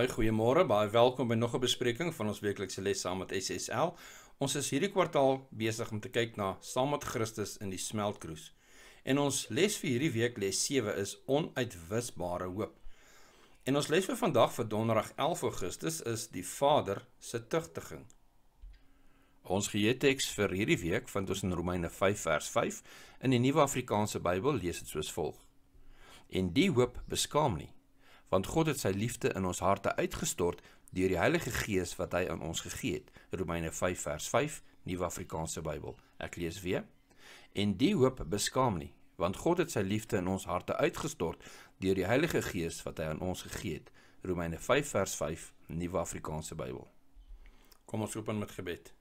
Baie goeiemôre, baie welkom by nog 'n bespreking van ons weeklikse les saam met SSL. Ons is hierdie kwartaal besig om te kyk na saam met Christus in die smeltkroes. En ons les vir hierdie week les 7 is onuitwisbare hoop. En ons les vir vandag vir Donderdag 11 Augustus is die Vader se tugtiging. Ons geheeteks vir hierdie week vind ons in Romeine 5 vers 5 in die Nuwe Afrikaanse Bybel lees dit soos volg: En die hoop beskaam nie want God het sy liefde in ons harte uitgestort deur die Heilige Gees wat hy aan ons gegee het. Romeine 5 vers 5, Nuwe Afrikaanse Bybel. Ek lees weer. En die hoop beskaam nie, want God het sy liefde in ons harte uitgestort deur die Heilige Gees wat hy aan ons gegee het. Romeine 5 vers 5, Nuwe Afrikaanse Bybel. Kom ons open met gebed.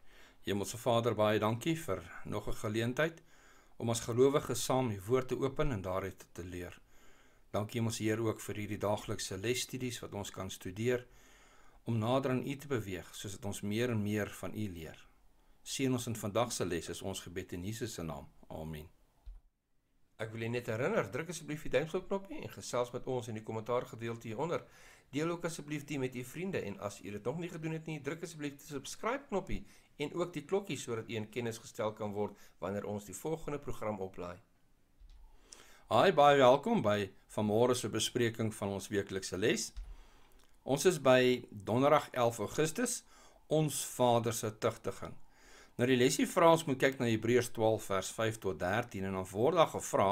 Hemelse Vader, baie dankie vir nog 'n geleentheid om as gelowiges saam die woord te open en daaruit te leer. Dankie mos Heer ook vir hierdie daaglikse lesstudies wat ons kan studeer om nader aan U te beweeg soos dat ons meer en meer van U leer. Seën ons in vandag se les is ons gebed in Jesus se naam. Amen. Ek wil net herinner, druk asseblief die duimpjie knoppie en gesels met ons in die kommentaar gedeelte hieronder. Deel ook asseblief dit met u vriende en as u dit nog nie gedoen het nie, druk asseblief die subscribe knoppie en ook die klokkie sodat u in kennis gestel kan word wanneer ons die volgende program oplaai. Hi, baie welkom by vanmôre se bespreking van ons weeklikse les. Ons is by Donderdag 11 Augustus, ons Vader se tugtiging. Nou die lesie vra ons moet kyk na Hebreërs 12 vers 5 tot 13 en dan word daar gevra,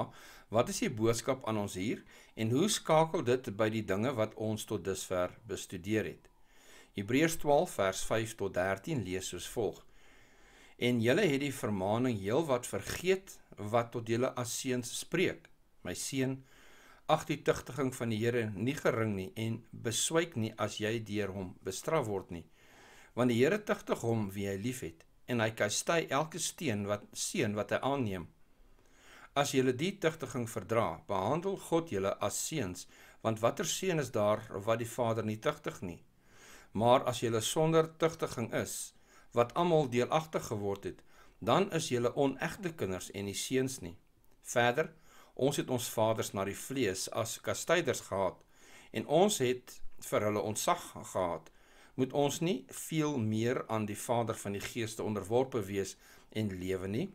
wat is die boodskap aan ons hier en hoe skakel dit by die dinge wat ons tot dusver bestudeer het? Hebreërs 12 vers 5 tot 13 lees soos volg: En julle het die vermaning heelwat vergeet wat tot julle as seuns spreek. My seun, ag die tugtiging van die Here nie gering nie en beswyk nie as jy deur hom bestraf word nie. Want die Here tugtig hom wie hy liefhet en hy kastig elke steen wat seën wat hy aanneem. As jy die tugtiging verdra, behandel God julle as seuns, want watter seun is daar wat die Vader nie tugtig nie? Maar as jy sonder tugtiging is, wat almal deelagtig geword het, dan is jy onegte kinders en nie seuns nie. Verder ons het ons vaders na die vlees as kastyders gehad en ons het vir hulle ontsag gehad moet ons nie veel meer aan die vader van die geeste onderworpe wees en lewe nie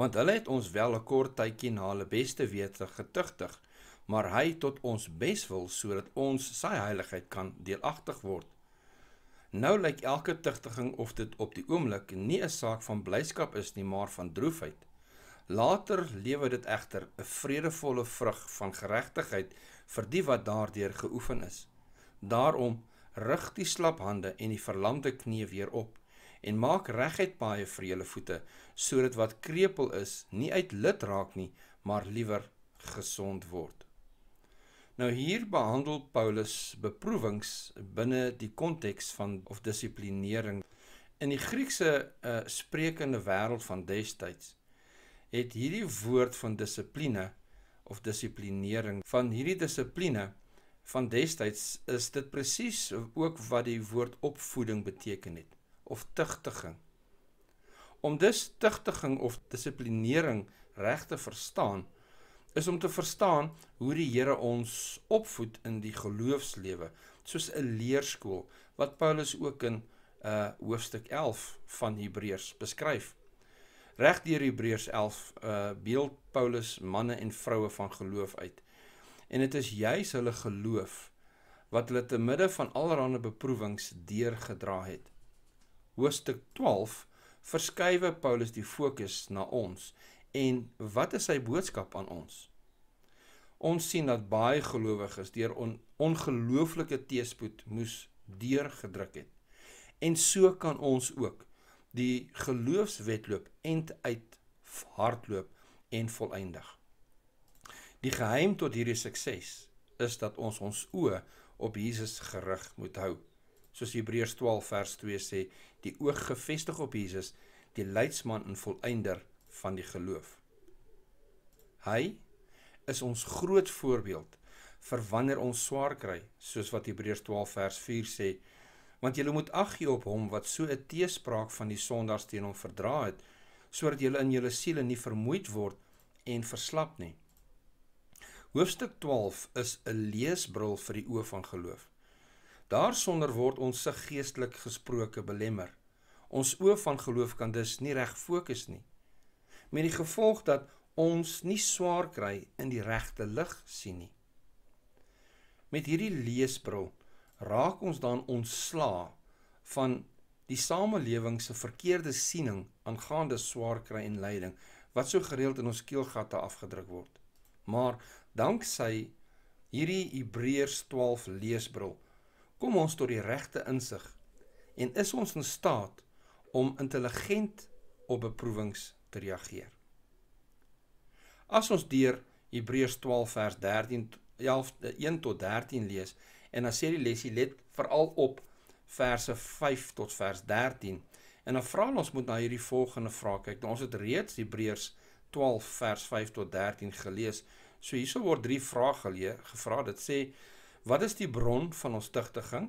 want hulle het ons wel 'n kort tydjie na hulle beste wete getugtig maar hy tot ons beswil sodat ons sy heiligheid kan deelagtig word nou lyk elke tugtiging of dit op die oomblik nie 'n saak van blyskap is nie maar van droefheid Later lewe dit egter 'n vredevolle vrug van geregtigheid vir die wat daardeur geoefen is. Daarom rig die slap hande en die verlamde knie weer op en maak reguit paaie vir julle voete sodat wat krepeel is nie uitlit raak nie maar liewer gesond word. Nou hier behandel Paulus beproewings binne die konteks van of dissiplinering in die Griekse uh, sprekende wêreld van destyds het hierdie woord van dissipline of dissiplinering van hierdie dissipline van destyds is dit presies ook wat die woord opvoeding beteken het of tigtiging. Om dus tigtiging of dissiplinering reg te verstaan is om te verstaan hoe die Here ons opvoed in die geloofslewe soos 'n leerskool wat Paulus ook in uh hoofstuk 11 van Hebreërs beskryf reg deur Hebreërs 11 uh eh, beeld Paulus manne en vroue van geloof uit. En dit is juis hulle geloof wat hulle te midde van allerlei beproewings deurgedra het. Hoofstuk 12 verskuif Paulus die fokus na ons en wat is sy boodskap aan ons? Ons sien dat baie gelowiges deur on, ongelooflike teëspoed moes deurgedruk het. En so kan ons ook die geloofswedloop end uit hardloop en volëindig. Die geheim tot hierdie sukses is dat ons ons oë op Jesus gerig moet hou. Soos Hebreërs 12 vers 2 sê, die oog gefestig op Jesus, die leidsman en volëinder van die geloof. Hy is ons groot voorbeeld vir wanneer ons swaar kry, soos wat Hebreërs 12 vers 4 sê, want julle moet ag gee op hom wat so 'n teespraak van die sondaars teen hom verdra het sodat julle in julle siele nie vermoeid word en verslap nie. Hoofstuk 12 is 'n leesbril vir die oë van geloof. Daarsonder word ons se geestelik gesproke belemmer. Ons oë van geloof kan dus nie reg fokus nie. Met die gevolg dat ons nie swaar kry in die regte lig sien nie. Met hierdie leesbril raak ons dan ontsla van die samelewing se verkeerde siening aangaande swaar kry en lyding wat so gereeld in ons keelgate afgedruk word. Maar danksy hierdie Hebreërs 12 leesbril kom ons tot die regte insig en is ons in staat om intelligent op beproewings te reageer. As ons deur Hebreërs 12 vers 13 11 1 tot 13 lees, En dan sê die lesie let veral op verse 5 tot vers 13. En dan vra ons moet na hierdie volgende vraag kyk. Nou, ons het reeds Hebreërs 12 vers 5 tot 13 gelees. So hierso word drie vrae geleë gevra. Dit sê wat is die bron van ons stigting?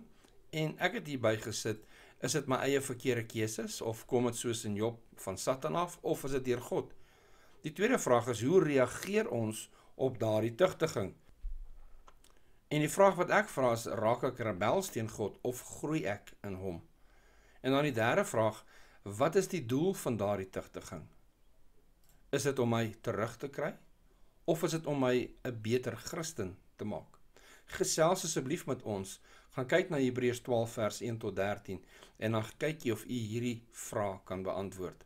En ek het hierby gesit, is dit my eie verkeerde keuses of kom dit soos in Job van Satan af of is dit deur God? Die tweede vraag is hoe reageer ons op daardie tugtiging? En die vraag wat ek vra is raak ek rebels teen God of groei ek in hom? En dan die derde vraag, wat is die doel van daardie tugtiging? Is dit om my terug te kry of is dit om my 'n beter Christen te maak? Gesels asseblief met ons, gaan kyk na Hebreërs 12 vers 1 tot 13 en dan kyk jy of u hierdie vraag kan beantwoord.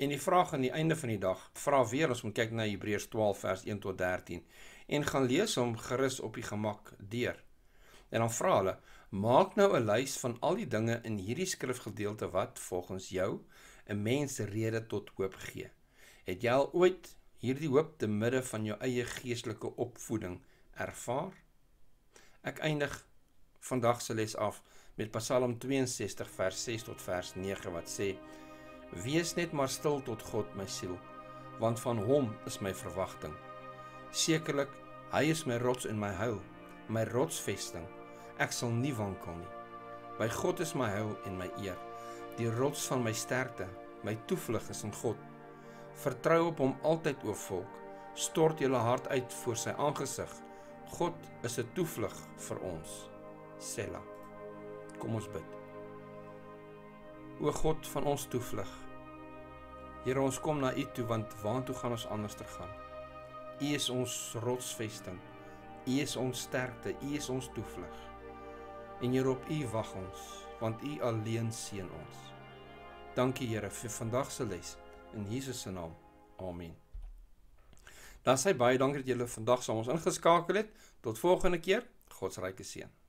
En die vraag aan die einde van die dag, vra weer ons moet kyk na Hebreërs 12 vers 1 tot 13 en gaan lees hom gerus op die gemak deur. En dan vra hulle: "Maak nou 'n lys van al die dinge in hierdie skrifgedeelte wat volgens jou 'n mens rede tot hoop gee. Het jy al ooit hierdie hoop te midde van jou eie geestelike opvoeding ervaar?" Ek eindig vandag se les af met Psalm 62 vers 6 tot vers 9 wat sê: "Wees net maar stil tot God, my siel, want van hom is my verwagting." Sekerlik, hy is my rots en my heil, my rotsvesting. Ek sal nie wankel nie. By God is my heil en my eer, die rots van my sterkte. My toevlug is in God. Vertrou op hom altyd, o volk. Stort julle hart uit voor sy aangesig. God is 'n toevlug vir ons. Sela. Kom ons bid. O God van ons toevlug. Here ons kom na U toe want waartoe gaan ons anders te gaan? U is ons rotsvesting. U is ons sterkte, U is ons toevlug. En Here op U wag ons, want U alleen seën ons. Dankie Here vir vandag se les in Jesus se naam. Amen. Dan sê baie dankie dat julle vandag saam ons ingeskakel het. Tot volgende keer. God se ryke seën.